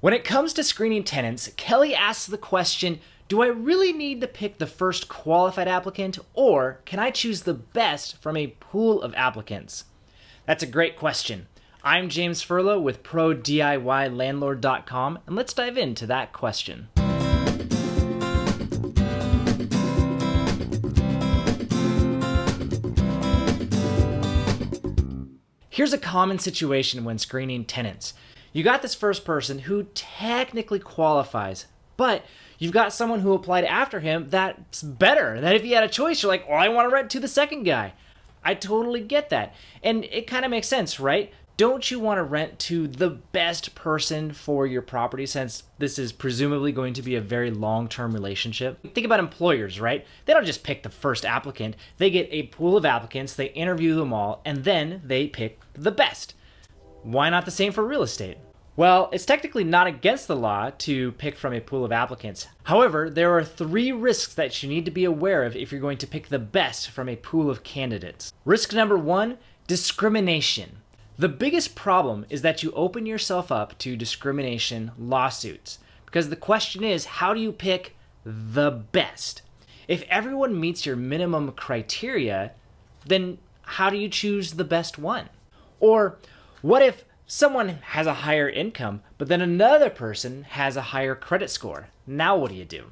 When it comes to screening tenants, Kelly asks the question do I really need to pick the first qualified applicant, or can I choose the best from a pool of applicants? That's a great question. I'm James Furlow with ProDIYLandlord.com, and let's dive into that question. Here's a common situation when screening tenants. You got this first person who technically qualifies, but you've got someone who applied after him that's better. That if you had a choice, you're like, "Oh, I want to rent to the second guy. I totally get that. And it kind of makes sense, right? Don't you want to rent to the best person for your property since this is presumably going to be a very long term relationship? Think about employers, right? They don't just pick the first applicant, they get a pool of applicants, they interview them all, and then they pick the best. Why not the same for real estate? Well, it's technically not against the law to pick from a pool of applicants. However, there are three risks that you need to be aware of if you're going to pick the best from a pool of candidates. Risk number one discrimination. The biggest problem is that you open yourself up to discrimination lawsuits because the question is how do you pick the best? If everyone meets your minimum criteria, then how do you choose the best one? Or what if someone has a higher income, but then another person has a higher credit score? Now what do you do?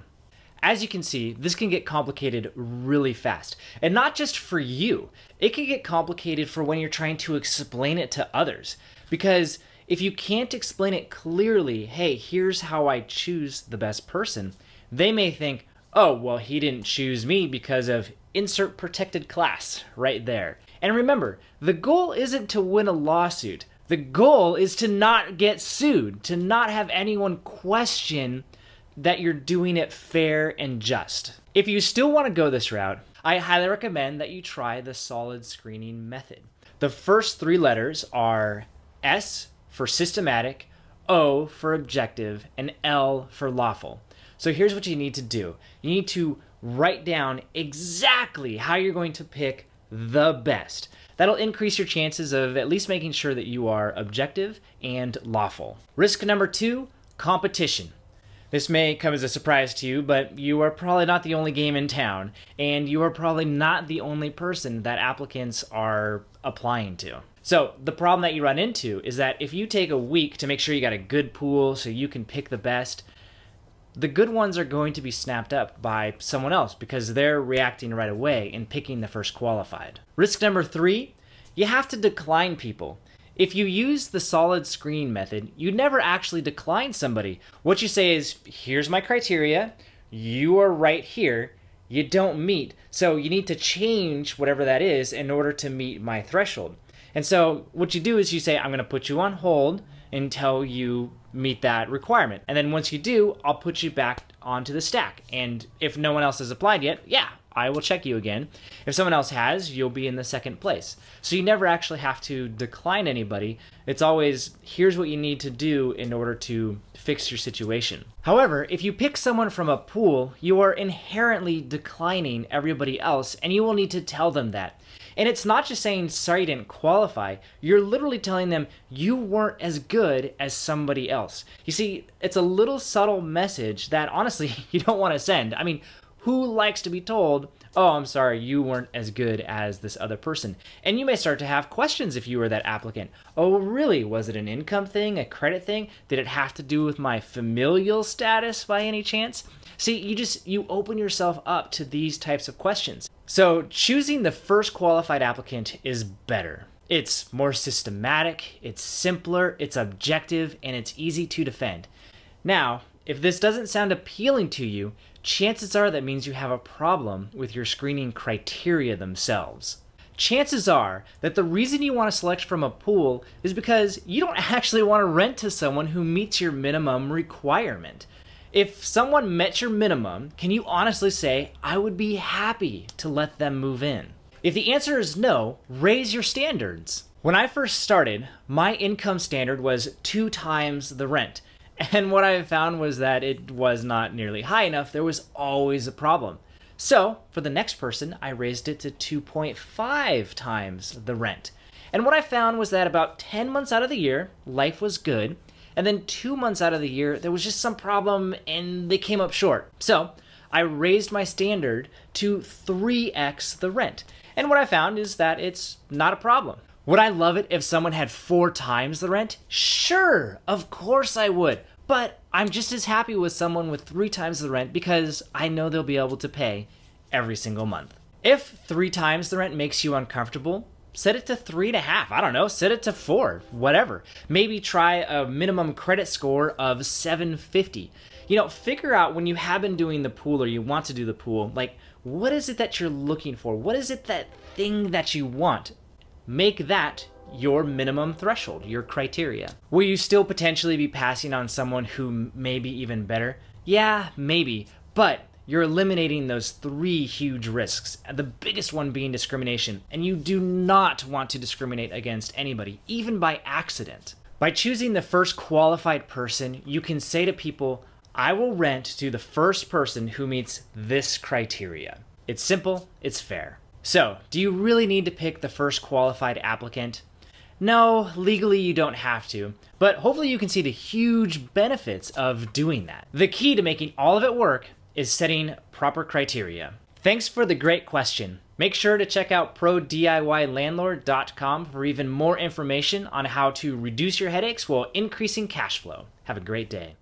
As you can see, this can get complicated really fast. And not just for you, it can get complicated for when you're trying to explain it to others. Because if you can't explain it clearly, hey, here's how I choose the best person, they may think, oh, well, he didn't choose me because of insert protected class right there. And remember, the goal isn't to win a lawsuit. The goal is to not get sued, to not have anyone question that you're doing it fair and just. If you still want to go this route, I highly recommend that you try the solid screening method. The first three letters are S for systematic, O for objective, and L for lawful. So here's what you need to do. You need to write down exactly how you're going to pick the best. That'll increase your chances of at least making sure that you are objective and lawful. Risk number two competition. This may come as a surprise to you, but you are probably not the only game in town, and you are probably not the only person that applicants are applying to. So, the problem that you run into is that if you take a week to make sure you got a good pool so you can pick the best, the good ones are going to be snapped up by someone else because they're reacting right away and picking the first qualified. Risk number three, you have to decline people. If you use the solid screen method, you never actually decline somebody. What you say is, here's my criteria, you are right here, you don't meet. So you need to change whatever that is in order to meet my threshold. And so what you do is you say, I'm going to put you on hold, until you meet that requirement. And then once you do, I'll put you back onto the stack. And if no one else has applied yet, yeah, I will check you again. If someone else has, you'll be in the second place. So you never actually have to decline anybody. It's always, here's what you need to do in order to fix your situation. However, if you pick someone from a pool, you are inherently declining everybody else, and you will need to tell them that. And it's not just saying, sorry, you didn't qualify. You're literally telling them you weren't as good as somebody else. You see, it's a little subtle message that honestly you don't want to send. I mean, who likes to be told, oh, I'm sorry, you weren't as good as this other person. And you may start to have questions if you were that applicant. Oh, really? Was it an income thing, a credit thing? Did it have to do with my familial status by any chance? See, you just you open yourself up to these types of questions. So, choosing the first qualified applicant is better. It's more systematic, it's simpler, it's objective, and it's easy to defend. Now, if this doesn't sound appealing to you, chances are that means you have a problem with your screening criteria themselves. Chances are that the reason you want to select from a pool is because you don't actually want to rent to someone who meets your minimum requirement. If someone met your minimum, can you honestly say, I would be happy to let them move in? If the answer is no, raise your standards. When I first started, my income standard was two times the rent. And what I found was that it was not nearly high enough. There was always a problem. So for the next person, I raised it to 2.5 times the rent. And what I found was that about 10 months out of the year, life was good. And then two months out of the year, there was just some problem and they came up short. So I raised my standard to 3x the rent. And what I found is that it's not a problem. Would I love it if someone had four times the rent? Sure, of course I would. But I'm just as happy with someone with three times the rent because I know they'll be able to pay every single month. If three times the rent makes you uncomfortable, set it to three and a half. I don't know, set it to four, whatever. Maybe try a minimum credit score of 750. You know, figure out when you have been doing the pool or you want to do the pool, like, what is it that you're looking for? What is it that thing that you want? make that your minimum threshold, your criteria. Will you still potentially be passing on someone who may be even better? Yeah, maybe, but you're eliminating those three huge risks, the biggest one being discrimination, and you do not want to discriminate against anybody, even by accident. By choosing the first qualified person, you can say to people, I will rent to the first person who meets this criteria. It's simple, it's fair. So, do you really need to pick the first qualified applicant? No, legally you don't have to, but hopefully you can see the huge benefits of doing that. The key to making all of it work is setting proper criteria. Thanks for the great question. Make sure to check out prodiylandlord.com for even more information on how to reduce your headaches while increasing cash flow. Have a great day.